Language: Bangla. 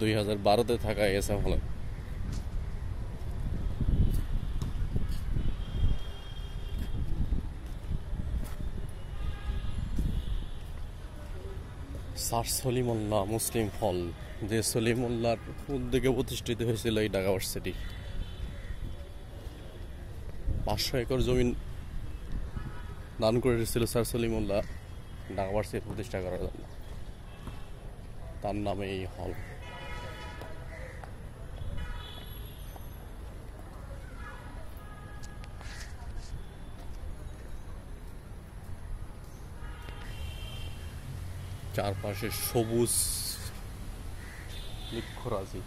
দুই হাজার বারোতে থাকা এসাম হলেন সার সলিমুল্লাহ মুসলিম হল যে সলিমুল্লাহর উদ্যোগে প্রতিষ্ঠিত হয়েছিল এই ঢাকা ভার্সিটি পাঁচশো একর জমিন দান করে এসেছিল স্যার সলিমুল্লাহ ঢাকা ভার্সিটি প্রতিষ্ঠা করার জন্য তার নামে এই হল চারপাশে সবুজ বৃক্ষরাজি